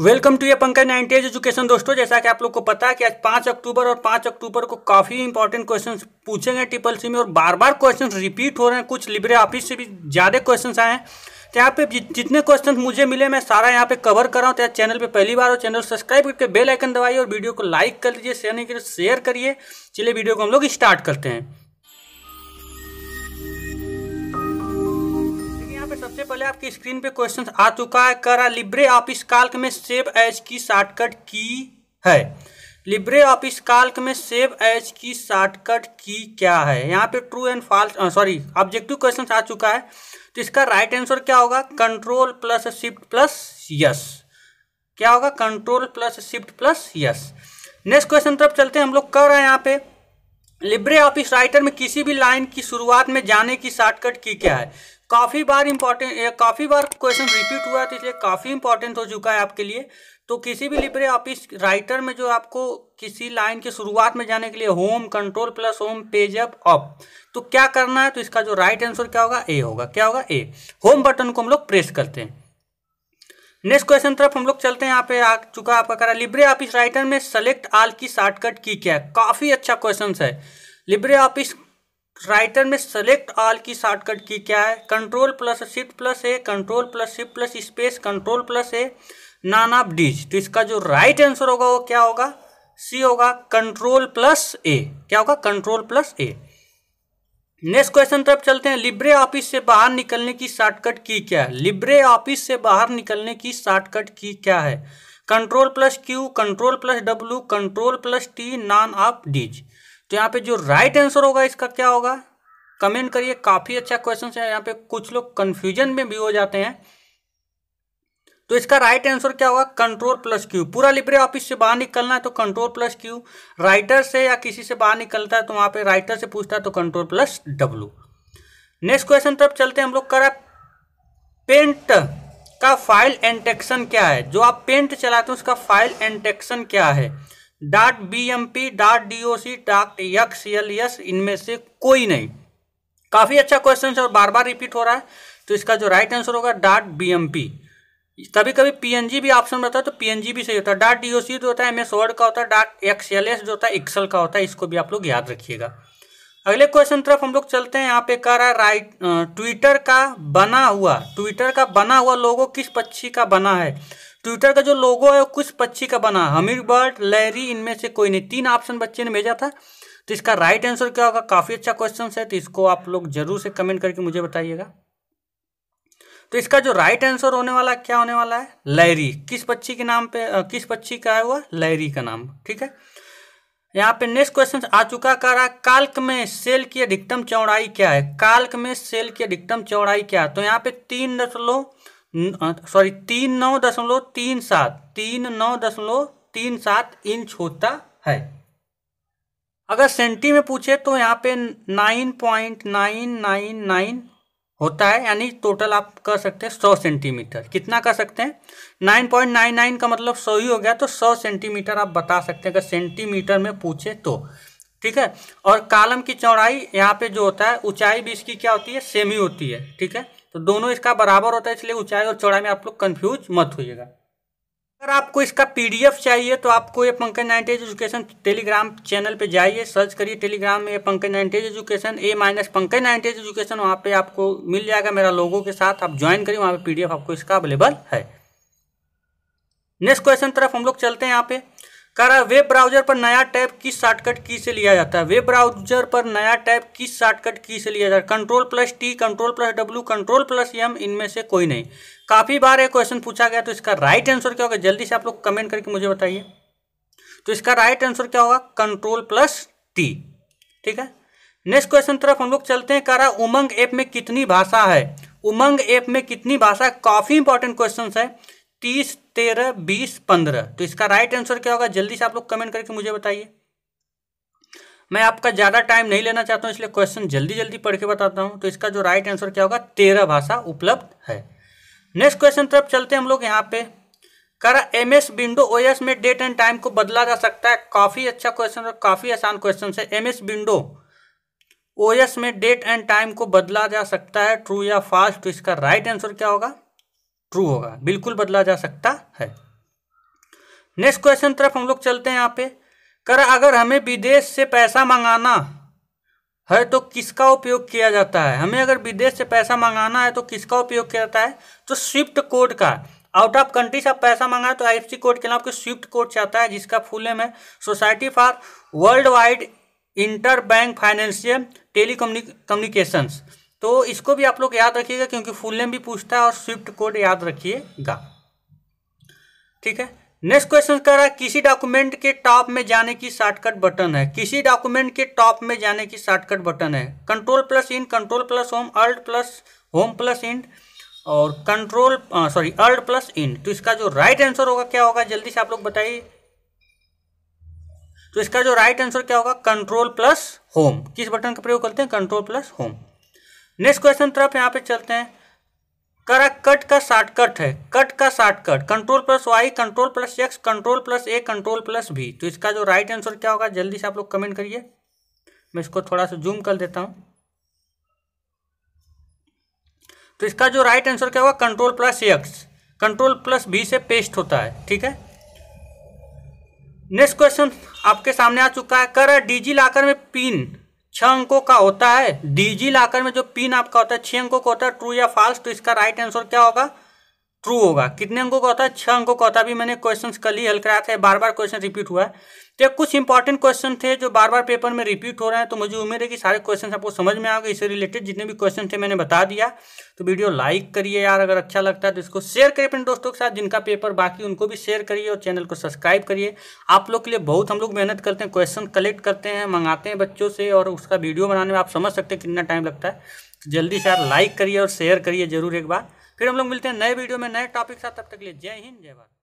welcome to ये Pankaj nineties education दोस्तों जैसा कि आप लोग को पता है कि आज पाँच अक्टूबर और पाँच अक्टूबर को काफ़ी इंपॉर्टेंट क्वेश्चन गए ट्रिपल सी में और बार बार क्वेश्चन रिपीट हो रहे हैं कुछ लिब्रे ऑफिस से भी ज़्यादा क्वेश्चन आए हैं तो यहाँ पे जितने क्वेश्चन मुझे मिले मैं सारा यहाँ पे कवर कर रहा हूँ तो चैनल पर पहली बार हो चैनल सब्सक्राइब करके बेलाइकन दबाइए और वीडियो को लाइक कर लीजिए शेयर नहीं करिए शेयर करिए चलिए वीडियो को हम लोग स्टार्ट करते हैं पहले आपके स्क्रीन पे क्वेश्चन आ चुका है करा लिब्रे ऑफिस काल्क में सेव एज की शॉर्टकट की है लिब्रे ऑफिस काल्क में सेव एज की शॉर्टकट की क्या है यहाँ पे true and false sorry objective question आ चुका है तो इसका राइट right आंसर क्या होगा control plus shift plus S क्या होगा control plus shift plus S next question तरफ चलते हैं हम लोग कर रहे हैं यहाँ पे लिब्रे ऑफिस राइटर में किसी भी लाइन की शुरुआत में जाने की शॉर्टकट की क्या है काफ़ी बार इम्पॉर्टेंट काफ़ी बार क्वेश्चन रिपीट हुआ है तो इसलिए काफ़ी इंपॉर्टेंट हो चुका है आपके लिए तो किसी भी लिब्रे ऑफिस राइटर में जो आपको किसी लाइन के शुरुआत में जाने के लिए home control plus home page up up तो क्या करना है तो इसका जो राइट आंसर क्या होगा ए होगा क्या होगा ए होम बटन को हम लोग प्रेस करते हैं नेक्स्ट क्वेश्चन तरफ हम लोग चलते हैं यहाँ पे आ चुका आपका करा लिब्रे ऑफिस राइटर में सेलेक्ट आल की शॉर्टकट की क्या है काफ़ी अच्छा क्वेश्चन है लिब्रे ऑफिस राइटर में सेलेक्ट ऑल की शॉर्टकट की क्या है control plus shift plus A control plus shift plus space control plus A none of these तो इसका जो राइट right आंसर होगा वो क्या होगा सी होगा कंट्रोल प्लस ए क्या होगा control plus A next question तरफ चलते हैं लिब्रे ऑफिस से बाहर निकलने की शॉर्टकट की क्या है लिब्रे ऑफिस से बाहर निकलने की शॉर्टकट की क्या है control plus Q control plus W control plus T none of these तो यहाँ पे जो राइट आंसर होगा इसका क्या होगा कमेंट करिए काफ़ी अच्छा क्वेश्चन है यहाँ पे कुछ लोग कंफ्यूजन में भी हो जाते हैं तो इसका राइट आंसर क्या होगा कंट्रोल प्लस क्यू पूरा लिब्रे ऑफिस से बाहर निकलना है तो कंट्रोल प्लस क्यू राइटर से या किसी से बाहर निकलता है तो वहां पे राइटर से पूछता है तो control plus W next question तरफ चलते हैं हम लोग करा पेंट का फाइल एंटेक्शन क्या है जो आप पेंट चलाते हैं उसका फाइल एंटेक्शन क्या है dot B M P dot D O C dot X L S इनमें से कोई नहीं काफ़ी अच्छा क्वेश्चन है और बार बार रिपीट हो रहा है तो इसका जो राइट आंसर होगा डॉट बी एम पी कभी कभी पीएनजी भी ऑप्शन रहता है तो जी भी सही होता है डॉट डी ओ सी जो होता है एम एस वर्ड का होता है डॉट एक्स एल एस जो होता है एक्सल का होता है इसको भी आप लोग याद रखिएगा अगले क्वेश्चन तरफ हम लोग चलते हैं यहाँ पे कह रहा है राइट ट्विटर का बना हुआ ट्विटर का बना हुआ लोगो किस पक्षी का बना है ट्विटर का जो लोगो है वो कुछ पक्षी का बना हमीर बर्ड लहरी इनमें से कोई नहीं तीन ऑप्शन बच्चे ने भेजा था तो इसका राइट आंसर क्या होगा काफ़ी अच्छा क्वेश्चन है तो इसको आप लोग जरूर से कमेंट करके मुझे बताइएगा तो इसका जो राइट आंसर होने वाला क्या होने वाला है लहरी किस पक्षी के नाम पे आ, किस पक्षी का है हुआ लहरी का नाम ठीक है यहाँ पे नेक्स्ट क्वेश्चन आ चुका कह रहा है काल्क में सेल की अधिकतम चौड़ाई क्या है काल्क में सेल की अधिकतम चौड़ाई क्या है तो यहाँ पे तीन दशमलव सॉरी तीन नौ दशमलव तीन सात तीन नौ दशमलव तीन सात इंच होता है अगर सेंटी में पूछे तो यहाँ पे nine point nine nine nine होता है यानी टोटल आप कर सकते हैं सौ सेंटीमीटर कितना कर सकते हैं नाइन पॉइंट नाइन नाइन का मतलब सौ ही हो गया तो सौ सेंटीमीटर आप बता सकते हैं अगर सेंटीमीटर में पूछे तो ठीक है और कालम की चौड़ाई यहाँ पे जो होता है ऊंचाई भी इसकी क्या होती है सेमी होती है ठीक है तो दोनों इसका बराबर होता है इसलिए ऊंचाई और चौड़ाई में आप लोग कन्फ्यूज मत होइएगा अगर आपको इसका पीडीएफ चाहिए तो आपको ये पंकज नाइनटेज एजुकेशन टेलीग्राम चैनल पे जाइए सर्च करिए टेलीग्राम में पंकज नाइनटेज एजुकेशन ए माइनस पंकज नाइनटेज एजुकेशन वहाँ पे आपको मिल जाएगा मेरा लोगों के साथ आप ज्वाइन करिए वहाँ पे पीडीएफ आपको इसका अवेलेबल है नेक्स्ट क्वेश्चन तरफ हम लोग चलते हैं यहाँ पे कर रहा है वेब ब्राउजर पर नया टैब किस शॉर्टकट की से लिया जाता है वेब ब्राउजर पर नया टैब किस शॉर्टकट की से लिया जाता है control plus T control plus W control plus M इनमें से कोई नहीं काफ़ी बार ये क्वेश्चन पूछा गया तो इसका राइट आंसर क्या होगा जल्दी से आप लोग कमेंट करके मुझे बताइए तो इसका राइट आंसर क्या होगा कंट्रोल प्लस टी ठीक है नेक्स्ट क्वेश्चन तरफ हम लोग चलते हैं कह रहा उमंग ऐप में कितनी भाषा है उमंग ऐप में कितनी भाषा काफ़ी इंपॉर्टेंट क्वेश्चन है तीस तेरह बीस पंद्रह तो इसका राइट आंसर क्या होगा जल्दी से आप लोग कमेंट करके मुझे बताइए मैं आपका ज़्यादा टाइम नहीं लेना चाहता हूं इसलिए क्वेश्चन जल्दी जल्दी पढ़ के बताता हूँ तो इसका जो राइट आंसर क्या होगा तेरह भाषा उपलब्ध है नेक्स्ट क्वेश्चन तरफ चलते हैं हम लोग यहाँ पे करा M S window O S में डेट एंड टाइम को बदला जा सकता है काफ़ी अच्छा क्वेश्चन और काफ़ी आसान क्वेश्चन है M S window O S में डेट एंड टाइम को बदला जा सकता है ट्रू या फास्ट तो इसका राइट आंसर क्या होगा ट्रू होगा बिल्कुल बदला जा सकता है नेक्स्ट क्वेश्चन तरफ हम लोग चलते हैं यहाँ पे कर अगर हमें विदेश से पैसा मंगाना है तो किसका उपयोग किया जाता है हमें अगर विदेश से पैसा मंगाना है तो किसका उपयोग किया जाता है तो स्विफ्ट कोड का आउट ऑफ कंट्री से आप पैसा मंगाए तो आई कोड के नाम आपके स्विफ्ट कोड से आता है जिसका फुल नेम है society for world wide interbank financial telecommunications तो इसको भी आप लोग याद रखिएगा क्योंकि फुल नेम भी पूछता है और स्विफ्ट कोड याद रखिएगा ठीक है नेक्स्ट क्वेश्चन कह रहा है किसी डॉक्यूमेंट के टॉप में जाने की शॉर्टकट बटन है किसी डॉक्यूमेंट के टॉप में जाने की शॉर्टकट बटन है control plus end control plus home alt plus home plus end और control sorry alt plus end तो इसका जो राइट right आंसर होगा क्या होगा जल्दी से आप लोग बताइए तो इसका जो राइट right आंसर क्या होगा कंट्रोल प्लस होम किस बटन का प्रयोग करते हैं control plus home next question तरफ यहाँ पे चलते हैं करा कट का शॉर्टकट है कट का shortcut control plus Y control plus X control plus A control plus V तो इसका जो राइट आंसर क्या होगा जल्दी से आप लोग कमेंट करिए मैं इसको थोड़ा सा जूम कर देता हूँ तो इसका जो राइट आंसर क्या होगा control plus X control plus V से पेस्ट होता है ठीक है नेक्स्ट क्वेश्चन आपके सामने आ चुका है कर डिजी लॉकर में पिन छह अंकों का होता है डिजी लॉकर में जो पिन आपका होता है छह अंकों का होता है ट्रू या फॉल्स तो इसका राइट आंसर क्या होगा ट्रू होगा कितने अंकों का होता है छः अंकों का होता है अभी मैंने क्वेश्चन कल ही हल कराया था बार बार क्वेश्चन रिपीट हुआ है तो कुछ इंपॉर्टेंट क्वेश्चन थे जो बार बार पेपर में रिपीट हो रहे हैं तो मुझे उम्मीद है कि सारे क्वेश्चन आपको समझ में आओगे इससे रिलेटेड जितने भी क्वेश्चन थे मैंने बता दिया तो वीडियो लाइक करिए यार अगर अच्छा लगता है तो इसको शेयर करिए अपने दोस्तों के साथ जिनका पेपर बाकी उनको भी शेयर करिए और चैनल को सब्सक्राइब करिए आप लोग के लिए बहुत हम लोग मेहनत करते हैं क्वेश्चन कलेक्ट करते हैं मंगाते हैं बच्चों से और उसका वीडियो बनाने में आप समझ सकते हैं कितना टाइम लगता है जल्दी से यार लाइक करिए और शेयर करिए जरूर एक बार फिर हम लोग मिलते हैं नए वीडियो में नए टॉपिक साथ तब तक लिए जय हिंद जय भारत